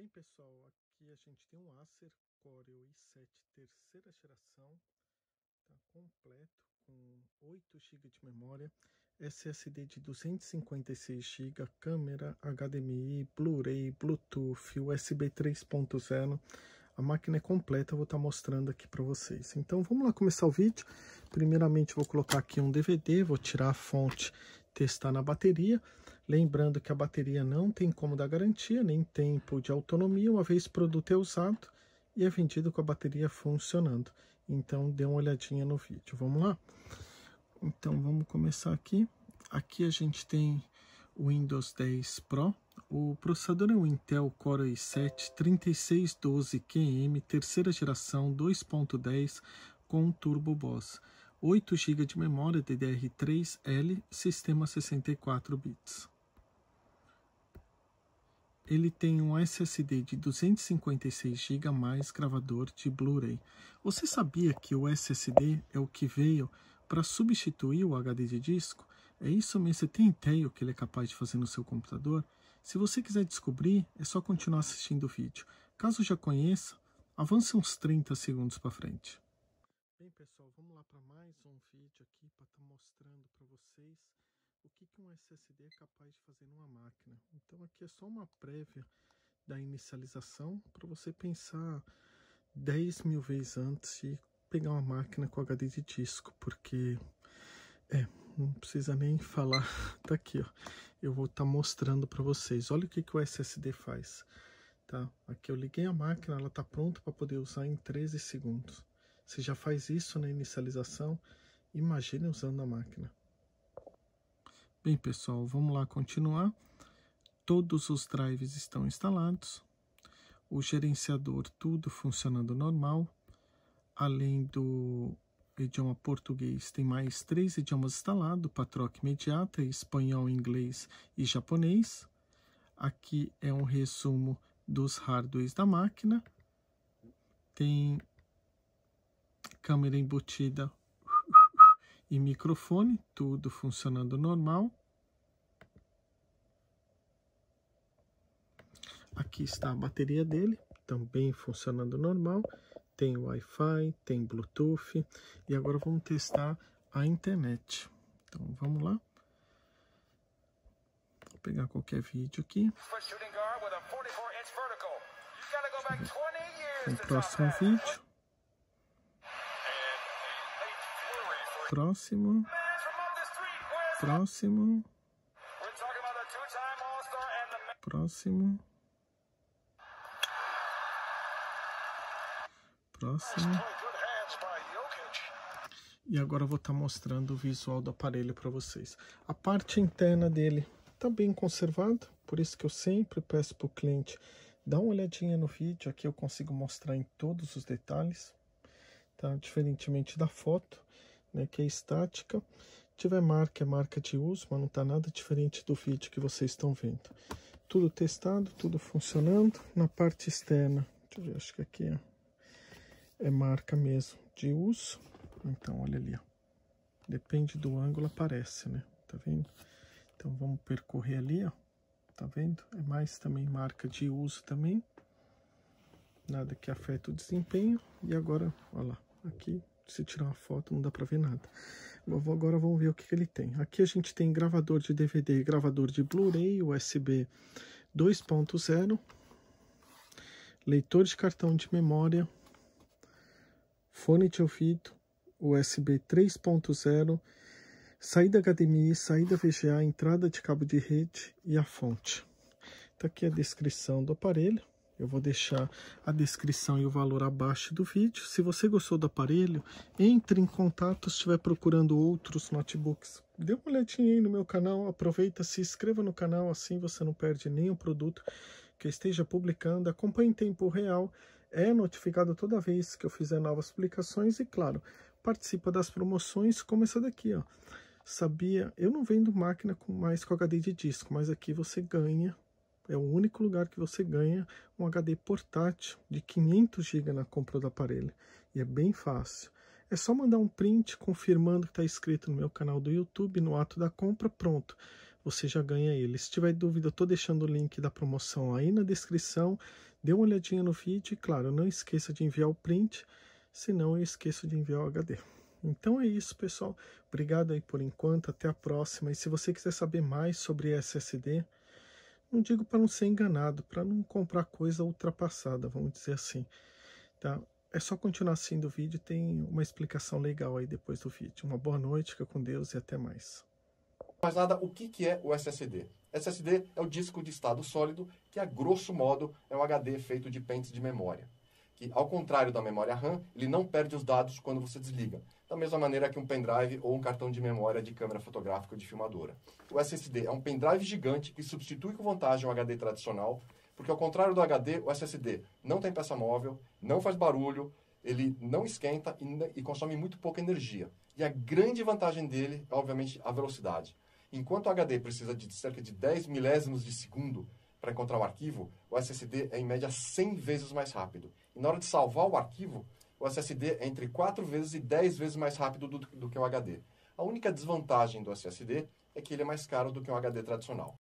Bem pessoal, aqui a gente tem um Acer Corel i7 terceira geração, tá completo com 8 GB de memória, SSD de 256 GB, câmera HDMI, Blu-ray, Bluetooth, USB 3.0. A máquina é completa, eu vou estar tá mostrando aqui para vocês. Então vamos lá começar o vídeo. Primeiramente vou colocar aqui um DVD, vou tirar a fonte, testar na bateria. Lembrando que a bateria não tem como dar garantia, nem tempo de autonomia, uma vez produto é usado e é vendido com a bateria funcionando. Então dê uma olhadinha no vídeo, vamos lá? Então vamos começar aqui. Aqui a gente tem o Windows 10 Pro. O processador é o Intel Core i7 3612QM, terceira geração 2.10 com Turbo Boss. 8 GB de memória DDR3L, sistema 64 bits ele tem um SSD de 256 GB mais gravador de Blu-ray. Você sabia que o SSD é o que veio para substituir o HD de disco? É isso mesmo, você tem ideia o que ele é capaz de fazer no seu computador? Se você quiser descobrir, é só continuar assistindo o vídeo. Caso já conheça, avance uns 30 segundos para frente. Bem pessoal, vamos lá para mais um vídeo aqui para estar tá mostrando para vocês o que, que um SSD é capaz de fazer numa máquina. Então aqui é só uma prévia da inicialização para você pensar 10 mil vezes antes de pegar uma máquina com HD de disco, porque é, não precisa nem falar, tá aqui ó, eu vou estar tá mostrando para vocês, olha o que, que o SSD faz, tá, aqui eu liguei a máquina, ela está pronta para poder usar em 13 segundos, você já faz isso na inicialização, imagine usando a máquina. Bem, pessoal, vamos lá continuar. Todos os drives estão instalados. O gerenciador, tudo funcionando normal. Além do idioma português, tem mais três idiomas instalados, patroc imediata, espanhol, inglês e japonês. Aqui é um resumo dos hardwares da máquina. Tem câmera embutida e microfone, tudo funcionando normal. Aqui está a bateria dele, também funcionando normal. Tem Wi-Fi, tem Bluetooth. E agora vamos testar a internet. Então vamos lá. Vou pegar qualquer vídeo aqui. O próximo vídeo. Próximo. Próximo. Próximo. Próximo. E agora eu vou estar tá mostrando o visual do aparelho para vocês. A parte interna dele está bem conservada, por isso que eu sempre peço para o cliente dar uma olhadinha no vídeo, aqui eu consigo mostrar em todos os detalhes, tá? Diferentemente da foto, né, que é estática. Tiver marca, é marca de uso, mas não está nada diferente do vídeo que vocês estão vendo. Tudo testado, tudo funcionando. Na parte externa, deixa eu ver, acho que aqui é, é marca mesmo de uso. Então, olha ali, ó. depende do ângulo, aparece, né? Tá vendo? Então, vamos percorrer ali, ó. Tá vendo? É mais também marca de uso também nada que afeta o desempenho. E agora, olha lá, aqui se tirar uma foto não dá para ver nada. Agora vamos ver o que, que ele tem. Aqui a gente tem gravador de DVD, gravador de Blu-ray, USB 2.0, leitor de cartão de memória, fone de ouvido, USB 3.0, saída HDMI, saída VGA, entrada de cabo de rede e a fonte. Tá aqui a descrição do aparelho. Eu vou deixar a descrição e o valor abaixo do vídeo. Se você gostou do aparelho, entre em contato se estiver procurando outros notebooks. Dê uma olhadinha aí no meu canal, aproveita, se inscreva no canal, assim você não perde nenhum produto que eu esteja publicando. Acompanhe em tempo real, é notificado toda vez que eu fizer novas publicações e, claro, participa das promoções como essa daqui, ó. Sabia? Eu não vendo máquina com mais com HD de disco, mas aqui você ganha é o único lugar que você ganha um HD portátil de 500 GB na compra do aparelho. E é bem fácil. É só mandar um print confirmando que está inscrito no meu canal do YouTube, no ato da compra, pronto. Você já ganha ele. Se tiver dúvida, eu estou deixando o link da promoção aí na descrição. Dê uma olhadinha no vídeo e, claro, não esqueça de enviar o print, senão eu esqueço de enviar o HD. Então é isso, pessoal. Obrigado aí por enquanto. Até a próxima. E se você quiser saber mais sobre SSD, não digo para não ser enganado, para não comprar coisa ultrapassada, vamos dizer assim, tá? É só continuar assistindo o vídeo, tem uma explicação legal aí depois do vídeo. Uma boa noite, fica com Deus e até mais. Mas nada, o que, que é o SSD? SSD é o disco de estado sólido, que a grosso modo é um HD feito de pentes de memória que, ao contrário da memória RAM, ele não perde os dados quando você desliga, da mesma maneira que um pendrive ou um cartão de memória de câmera fotográfica ou de filmadora. O SSD é um pendrive gigante que substitui com vantagem o HD tradicional, porque, ao contrário do HD, o SSD não tem peça móvel, não faz barulho, ele não esquenta e, e consome muito pouca energia. E a grande vantagem dele é, obviamente, a velocidade. Enquanto o HD precisa de cerca de 10 milésimos de segundo para encontrar o um arquivo, o SSD é em média 100 vezes mais rápido na hora de salvar o arquivo, o SSD é entre 4 vezes e 10 vezes mais rápido do, do que o HD. A única desvantagem do SSD é que ele é mais caro do que um HD tradicional.